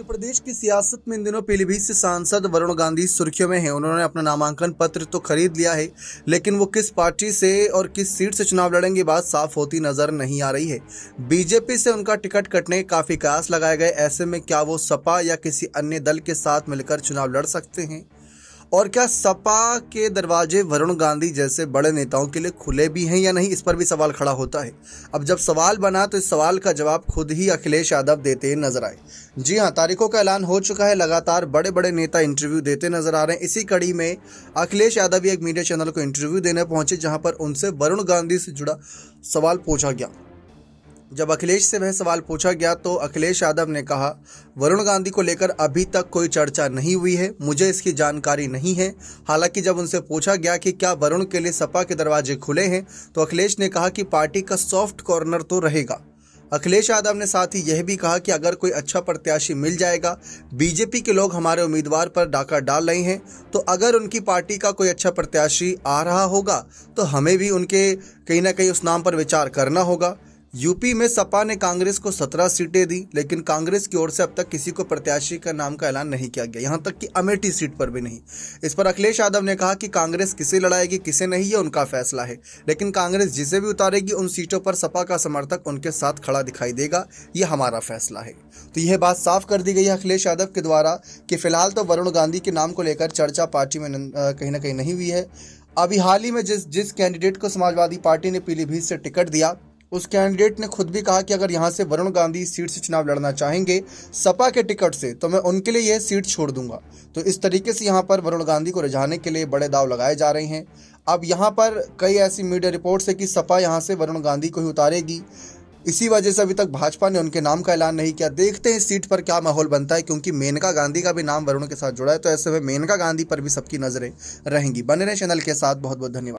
उत्तर प्रदेश की सियासत में इन दिनों पीलीभीत से सांसद वरुण गांधी सुर्खियों में हैं उन्होंने अपना नामांकन पत्र तो खरीद लिया है लेकिन वो किस पार्टी से और किस सीट से चुनाव लड़ेंगे बात साफ होती नजर नहीं आ रही है बीजेपी से उनका टिकट कटने काफी कयास लगाए गए ऐसे में क्या वो सपा या किसी अन्य दल के साथ मिलकर चुनाव लड़ सकते हैं और क्या सपा के दरवाजे वरुण गांधी जैसे बड़े नेताओं के लिए खुले भी हैं या नहीं इस पर भी सवाल खड़ा होता है अब जब सवाल बना तो इस सवाल का जवाब खुद ही अखिलेश यादव देते नजर आए जी हाँ तारीखों का ऐलान हो चुका है लगातार बड़े बड़े नेता इंटरव्यू देते नजर आ रहे हैं इसी कड़ी में अखिलेश यादव भी एक मीडिया चैनल को इंटरव्यू देने पहुंचे जहां पर उनसे वरुण गांधी से जुड़ा सवाल पूछा गया जब अखिलेश से वह सवाल पूछा गया तो अखिलेश यादव ने कहा वरुण गांधी को लेकर अभी तक कोई चर्चा नहीं हुई है मुझे इसकी जानकारी नहीं है हालांकि जब उनसे पूछा गया कि क्या वरुण के लिए सपा के दरवाजे खुले हैं तो अखिलेश ने कहा कि पार्टी का सॉफ्ट कॉर्नर तो रहेगा अखिलेश यादव ने साथ ही यह भी कहा कि अगर कोई अच्छा प्रत्याशी मिल जाएगा बीजेपी के लोग हमारे उम्मीदवार पर डाका डाल रहे हैं तो अगर उनकी पार्टी का कोई अच्छा प्रत्याशी आ रहा होगा तो हमें भी उनके कहीं ना कहीं उस नाम पर विचार करना होगा यूपी में सपा ने कांग्रेस को 17 सीटें दी लेकिन कांग्रेस की ओर से अब तक किसी को प्रत्याशी का नाम का ऐलान नहीं किया गया यहां तक कि अमेठी सीट पर भी नहीं इस पर अखिलेश यादव ने कहा कि कांग्रेस किसे लड़ाएगी किसे नहीं है उनका फैसला है लेकिन कांग्रेस जिसे भी उतारेगी उन सीटों पर सपा का समर्थक उनके साथ खड़ा दिखाई देगा ये हमारा फैसला है तो यह बात साफ कर दी गई है अखिलेश यादव के द्वारा कि फिलहाल तो वरुण गांधी के नाम को लेकर चर्चा पार्टी में कहीं ना कहीं नहीं हुई है अभी हाल ही में जिस जिस कैंडिडेट को समाजवादी पार्टी ने पीलीभीत से टिकट दिया उस कैंडिडेट ने खुद भी कहा कि अगर यहाँ से वरुण गांधी सीट से चुनाव लड़ना चाहेंगे सपा के टिकट से तो मैं उनके लिए यह सीट छोड़ दूंगा तो इस तरीके से यहाँ पर वरुण गांधी को रिझाने के लिए बड़े दाव लगाए जा रहे हैं अब यहाँ पर कई ऐसी मीडिया रिपोर्ट्स है कि सपा यहाँ से वरुण गांधी को ही उतारेगी इसी वजह से अभी तक भाजपा ने उनके नाम का ऐलान नहीं किया देखते हैं सीट पर क्या माहौल बनता है क्योंकि मेनका गांधी का भी नाम वरुण के साथ जुड़ा है तो ऐसे में मेनका गांधी पर भी सबकी नजरें रहेंगी बने रहे चैनल के साथ बहुत बहुत धन्यवाद